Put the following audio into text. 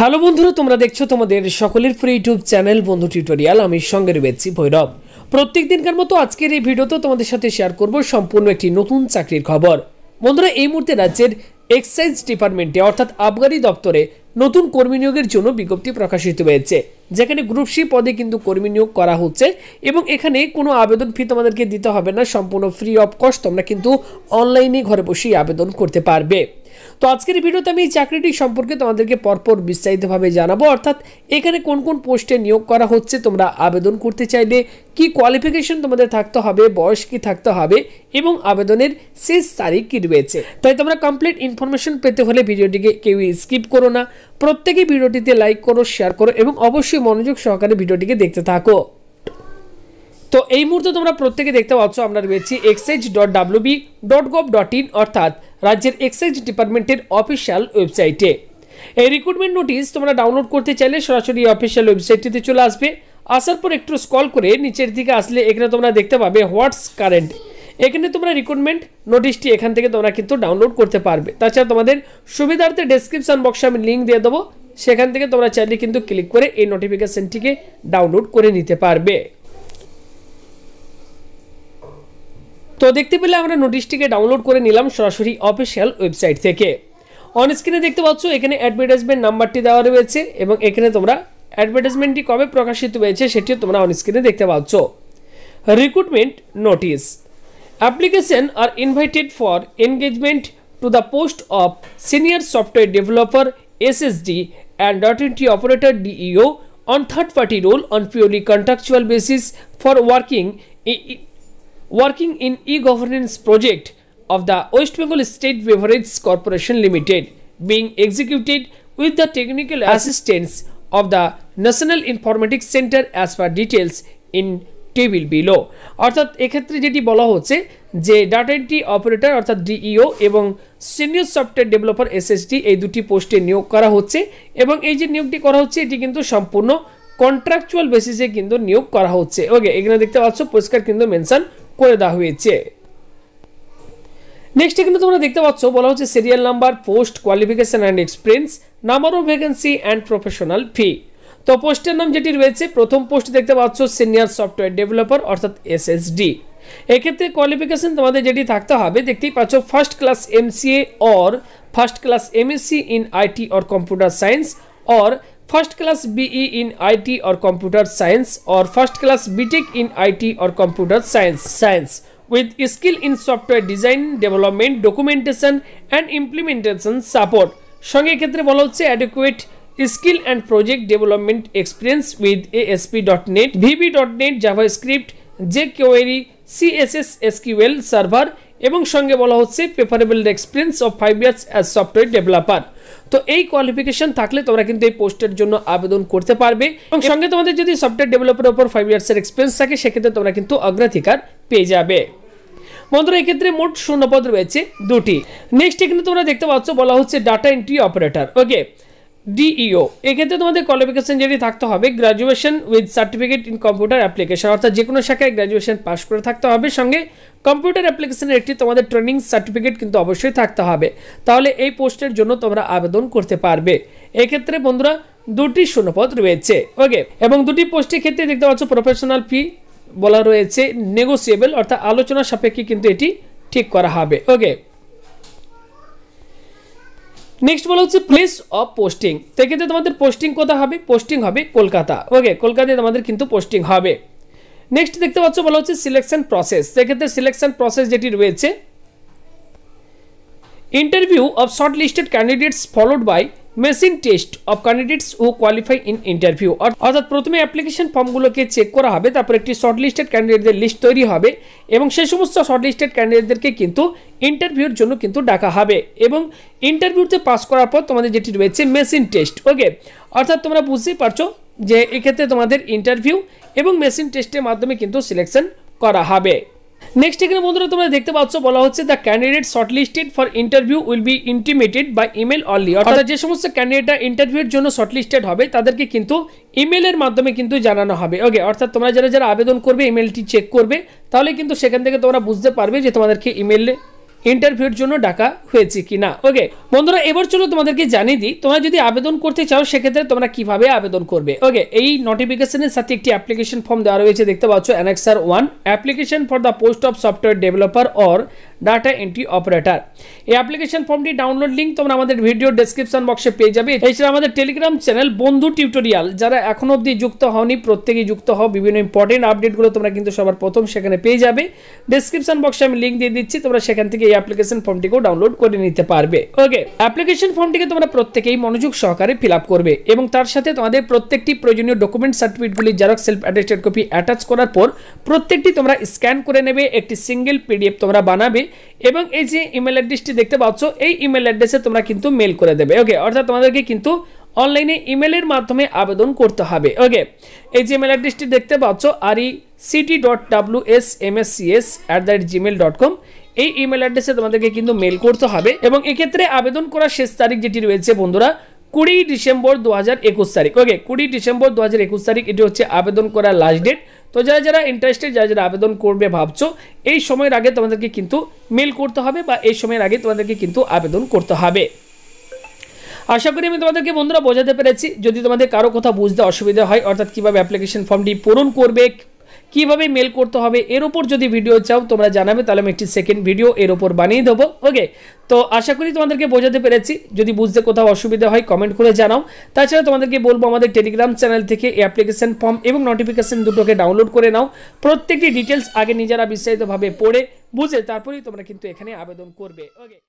hello বন্ধুরা তোমরা দেখছো তোমাদের সকলের ফ্রি ইউটিউব চ্যানেল বন্ধু টিউটোরিয়াল আমি সঙ্গে রয়েছি ভৈরব প্রত্যেক দিনকার মতো আজকের এই ভিডিওতে তোমাদের সাথে শেয়ার করব সম্পূর্ণ একটি নতুন চাকরির খবর বন্ধুরা এই মুহূর্তে রাজ্যের এক্সাইজ ডিপার্টমেন্টে অর্থাৎ আবগারি দপ্তরে নতুন কর্মী নিয়োগের জন্য বিজ্ঞপ্তি প্রকাশিত হয়েছে যেখানে গ্রুপ সি পদে কিন্তু কর্মী নিয়োগ করা হচ্ছে এবং এখানে কোনো আবেদন ফি তোমাদেরকে দিতে হবে না সম্পূর্ণ ফ্রি অফ কস্ট তোমরা কিন্তু অনলাইনে ঘরে বসেই আবেদন করতে পারবে তো আজকের ভিডিওতে আমি এই চাকরিটি সম্পর্কে তোমাদেরকে পরপর বিস্তারিতভাবে জানাবো অর্থাৎ এখানে কোন কোন পোস্টে নিয়োগ করা হচ্ছে তোমরা আবেদন করতে চাইলে কি কোয়ালিফিকেশন তোমাদের থাকতে হবে বয়স কি থাকতে হবে এবং আবেদনের শেষ তারিখ কী রয়েছে তাই তোমরা কমপ্লিট ইনফরমেশন পেতে হলে ভিডিওটিকে কেউ স্কিপ করো না প্রত্যেকে ভিডিওটিতে লাইক করো শেয়ার করো এবং অবশ্যই মনোযোগ সহকারে ভিডিওটিকে দেখতে থাকো তো এই মুহূর্তে তোমরা প্রত্যেকে দেখতে পাচ্ছ আমরা রয়েছি excise dot WB dot gov dot in অর্থাৎ রাজ্যের এক্সাইজ ডিপার্টমেন্টের অফিসিয়াল ওয়েবসাইটে এই রিক্রুটমেন্ট নোটিস তোমরা ডাউনলোড করতে চাইলে সরাসরি অফিসিয়াল ওয়েবসাইটটিতে চলে আসবে আসার পর একটু স্কল করে নিচের দিকে আসলে এখানে তোমরা দেখতে পাবে হোয়াটস কারেন্ট এখানে তোমরা রিক্রুটমেন্ট নোটিশটি এখান থেকে তোমরা কিন্তু ডাউনলোড করতে পারবে তাছাড়া তোমাদের সুবিধার্থে ডেসক্রিপশন বক্সে আমি লিঙ্ক দিয়ে দেবো সেখান থেকে তোমরা চাইলে কিন্তু ক্লিক করে এই নোটিফিকেশানটিকে ডাউনলোড করে নিতে পারবে তো দেখতে পেলে আমরা নোটিশটিকে ডাউনলোড করে নিলাম সরাসরি অফিসিয়াল ওয়েবসাইট থেকে অনস্ক্রিনে দেখতে পাচ্ছ এখানে অ্যাডভার্টাইজমেন্ট নাম্বারটি দেওয়া রয়েছে এবং এখানে তোমরা অ্যাডভার্টাইজমেন্টটি কবে প্রকাশিত হয়েছে সেটিও তোমরা অনস্ক্রিনে দেখতে পাচ্ছ recruitment notice application are invited for engagement to the post of senior software developer SSD and data entry operator DEO on third party roll on purely contractual basis for working working in e-governance project of the West Bengal State Beverage Corporation Limited being executed with the technical assistance of the National Informatics Centre as per details in table below অর্থাৎ এক্ষেত্রে যেটি বলা হচ্ছে যে data entry operator অর্থাৎ DEO e এবং senior software developer SSD এই দুটি পোস্টে নিয়োগ করা হচ্ছে এবং এই যে নিয়োগটি করা হচ্ছে এটি কিন্তু সম্পূর্ণ কন্ট্রাকচুয়াল বেসিসে কিন্তু নিয়োগ করা হচ্ছে ওকে এখানে দেখতে পাচ্ছ পরিষ্কার কিন্তু মেনশন করে দেওয়া হয়েছে নেক্সট কিন্তু তোমরা দেখতে পাচ্ছ বলা হচ্ছে serial number post qualification and experience number of vacancy and professional fee তো পোস্টের নাম যেটি রয়েছে প্রথম পোস্ট দেখতে পাচ্ছ সিনিয়র সফটওয়্যার ডেভেলপার অর্থাৎ এস এস ডি এক্ষেত্রে কোয়ালিফিকেশান তোমাদের যেটি থাকতে হবে দেখতেই পাচ্ছ first class MCA or first class MSc in IT or computer science or first class BE in IT or computer science or first class BTech in IT or computer science science with skill in software design development documentation and implementation support সঙ্গে ক্ষেত্রে বলা হচ্ছে adequate skill and project development experience with ASP dot net VB dot net JavaScript jQuery CSS SQL server এবং সঙ্গে বলা হচ্ছে preferable experience of five years as software developer তো এই কোয়ালিফিকেশন থাকলে তোমরা কিন্তু এই পোস্টের জন্য আবেদন করতে পারবে এবং সঙ্গে তোমাদের যদি সফটওয়্যার ডেভেলপারের ওপর ফাইভ ইয়ার্সের এক্সপিরিয়েন্স থাকে সেক্ষেত্রে তোমরা কিন্তু অগ্রাধিকার পেয়ে যাবে বন্ধুরা এক্ষেত্রে মোট শূন্যপদ রয়েছে দুটি নেক্সট এখানে তোমরা দেখতে পাচ্ছ বলা হচ্ছে data entry operator okay DEO e এক্ষেত্রে তোমাদের কোয়ালিফিকেশন যেটি থাকতে হবে graduation with certificate in computer application অর্থাৎ যে কোনো শাখায় গ্র্যাজুয়েশন পাশ করে থাকতে হবে সঙ্গে কম্পিউটার অ্যাপ্লিকেশনের একটি তোমাদের ট্রেনিং সার্টিফিকেট কিন্তু অবশ্যই থাকতে হবে তাহলে এই পোস্টের জন্য তোমরা আবেদন করতে পারবে এক্ষেত্রে বন্ধুরা দুটি শূন্যপদ রয়েছে ওকে এবং দুটি পোস্টের ক্ষেত্রে দেখতে পাচ্ছ প্রফেশনাল ফি বলা রয়েছে নেগোসিয়েবল অর্থাৎ আলোচনা সাপেক্ষে কিন্তু এটি ঠিক করা হবে ওকে নেক্সট বলা হচ্ছে প্লেস অফ পোস্টিং সেক্ষেত্রে তোমাদের পোস্টিং কোথা হবে পোস্টিং হবে কলকাতা ওকে কলকাতায় তোমাদের কিন্তু পোস্টিং হবে নেক্সট দেখতে পাচ্ছ বলা হচ্ছে সিলেকশন প্রসেস সেক্ষেত্রে সিলেকশন প্রসেস যেটি রয়েছে interview of short listed candidates followed by machine test of candidates who qualify in interview অর্থাৎ প্রথমে অ্যাপ্লিকেশন ফর্মগুলোকে চেক করা হবে তারপর একটি শর্ট লিস্টেড ক্যান্ডিডেটদের লিস্ট তৈরি হবে এবং সেই সমস্ত শর্ট লিস্টেড ক্যান্ডিডেটদেরকে কিন্তু ইন্টারভিউর জন্য কিন্তু ডাকা হবে এবং ইন্টারভিউতে পাস করার পর তোমাদের যেটি রয়েছে মেশিন টেস্ট ওকে অর্থাৎ তোমরা বুঝতেই পারছো যে এক্ষেত্রে তোমাদের ইন্টারভিউ এবং মেশিন টেস্টের মাধ্যমে কিন্তু সিলেকশন করা হবে নেক্সট এখানে বন্ধুরা তোমরা দেখতে পাচ্ছ বলা হচ্ছে the candidate shortlisted for interview will be intimated by email only অর্থাৎ যে সমস্ত ক্যান্ডিডেটরা ইন্টারভিউর জন্য শর্টলিস্টেড হবে তাদেরকে কিন্তু ইমেলের মাধ্যমে কিন্তু জানানো হবে ওকে অর্থাৎ তোমরা যারা যারা আবেদন করবে ইমেলটি চেক করবে তাহলে কিন্তু সেখান থেকে তোমরা বুঝতে পারবে যে তোমাদেরকে ইমেলে ইন্টারভিউর জন্য ডাকা হয়েছে কি না ওকে বন্ধুরা এবার চলো তোমাদেরকে জানিয়ে দিই তোমরা যদি আবেদন করতে চাও সেক্ষেত্রে তোমরা কিভাবে আবেদন করবে ওকে এই নোটিফিকেশনের সাথে একটি অ্যাপ্লিকেশন ফর্ম দেওয়া রয়েছে দেখতে পাচ্ছ annexure one application for the post of software developer or data entry operator এই অ্যাপ্লিকেশন ফর্মটি ডাউনলোড লিঙ্ক তোমরা আমাদের ভিডিও ডেসক্রিপশন বক্সে পেয়ে যাবে এছাড়া আমাদের টেলিগ্রাম চ্যানেল বন্ধু টিউটোরিয়াল যারা এখনো অবধি যুক্ত হওনি প্রত্যেকেই যুক্ত হও বিভিন্ন ইম্পর্টেন্ট আপডেটগুলো তোমরা কিন্তু সবার প্রথম সেখানে পেয়ে যাবে ডেসক্রিপশন বক্সে আমি লিঙ্ক দিয়ে দিচ্ছি তোমরা সেখান থেকে এই অ্যাপ্লিকেশন ফর্মটিকেও ডাউনলোড করে নিতে পারবে ওকে অ্যাপ্লিকেশন ফর্মটিকে তোমরা প্রত্যেকেই মনোযোগ সহকারে ফিল করবে এবং তার সাথে তোমাদের প্রত্যেকটি প্রয়োজনীয় ডকুমেন্ট সার্টিফিকেটগুলি xerox self attested copy attach করার পর প্রত্যেকটি তোমরা স্ক্যান করে নেবে একটি সিঙ্গেল পিডিএফ তোমরা বানাবে এবং এই যে ইমেল অ্যাড্রেসটি দেখতে পাচ্ছ এই ইমেল অ্যাড্রেসে তোমরা কিন্তু মেল করে দেবে ওকে অর্থাৎ তোমাদেরকে কিন্তু অনলাইনে ইমেলের মাধ্যমে আবেদন করতে হবে ওকে এই যে ইমেল অ্যাড্রেসটি দেখতে পাচ্ছ আর E city dot W S M S C S at the rate Gmail dot com এই ইমেল অ্যাড্রেসে তোমাদেরকে কিন্তু মেল করতে হবে এবং এক্ষেত্রে আবেদন করার শেষ তারিখ যেটি রয়েছে বন্ধুরা কুড়ি ডিসেম্বর দু হাজার একুশ তারিখ ওকে কুড়ি ডিসেম্বর দু হাজার একুশ তারিখ এটি হচ্ছে আবেদন করার লাস্ট ডেট তো যারা যারা ইন্টারেস্টেড যারা যারা আবেদন করবে ভাবছো এই সময়ের আগে তোমাদেরকে কিন্তু মেল করতে হবে বা এই সময়ের আগে তোমাদেরকে কিন্তু আবেদন করতে হবে আশা করি আমি তোমাদেরকে বন্ধুরা বোঝাতে পেরেছি যদি তোমাদের কারো কথা বুঝতে অসুবিধা হয় অর্থাৎ কীভাবে অ্যাপ্লিকেশন ফর্মটি পূরণ করবে কিভাবে মেল করতে হবে এর ওপর যদি ভিডিও চাও তোমরা জানাবে তাহলে আমি একটি সেকেন্ড ভিডিও এর ওপর বানিয়ে দেবো ওকে তো আশা করি তোমাদেরকে বোঝাতে পেরেছি যদি বুঝতে কোথাও অসুবিধা হয় কমেন্ট করে জানাও তাছাড়া তোমাদেরকে বলবো আমাদের টেলিগ্রাম চ্যানেল থেকে এই অ্যাপ্লিকেশন ফর্ম এবং নোটিফিকেশান দুটোকে ডাউনলোড করে নাও প্রত্যেকটি ডিটেলস আগে নিজেরা বিস্তারিতভাবে পড়ে বুঝে তারপরেই তোমরা কিন্তু এখানে আবেদন করবে ওকে